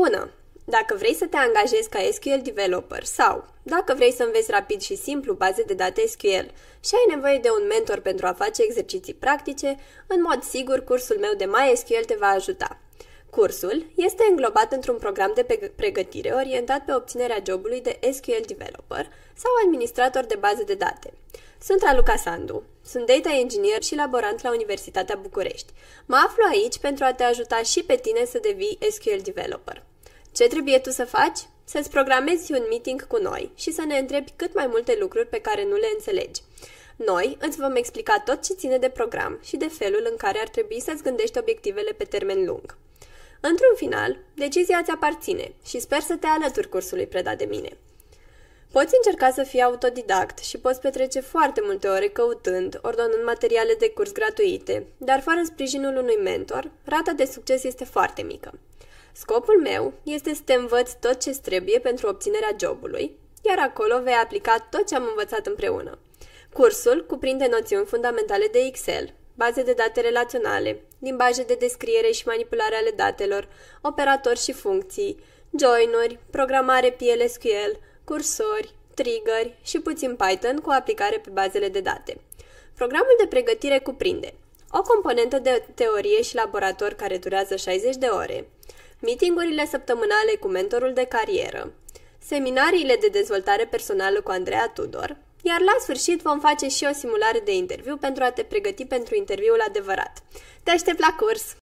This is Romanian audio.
bună! Dacă vrei să te angajezi ca SQL developer sau dacă vrei să înveți rapid și simplu baze de date SQL și ai nevoie de un mentor pentru a face exerciții practice, în mod sigur cursul meu de MySQL te va ajuta. Cursul este înglobat într-un program de pregătire orientat pe obținerea jobului de SQL developer sau administrator de baze de date. Sunt Raluca Sandu, sunt data engineer și laborant la Universitatea București. Mă aflu aici pentru a te ajuta și pe tine să devii SQL developer. Ce trebuie tu să faci? Să-ți programezi un meeting cu noi și să ne întrebi cât mai multe lucruri pe care nu le înțelegi. Noi îți vom explica tot ce ține de program și de felul în care ar trebui să-ți gândești obiectivele pe termen lung. Într-un final, decizia ți aparține și sper să te alături cursului predat de mine. Poți încerca să fii autodidact și poți petrece foarte multe ore căutând, ordonând materiale de curs gratuite, dar fără sprijinul unui mentor, rata de succes este foarte mică. Scopul meu este să te învăț tot ce trebuie pentru obținerea jobului, iar acolo vei aplica tot ce am învățat împreună. Cursul cuprinde noțiuni fundamentale de Excel, baze de date relaționale, limbaje de descriere și manipulare ale datelor, operatori și funcții, join-uri, programare PLSQL, cursori, trigger și puțin Python cu aplicare pe bazele de date. Programul de pregătire cuprinde o componentă de teorie și laborator care durează 60 de ore, mitingurile săptămânale cu mentorul de carieră, seminariile de dezvoltare personală cu Andreea Tudor, iar la sfârșit vom face și o simulare de interviu pentru a te pregăti pentru interviul adevărat. Te aștept la curs!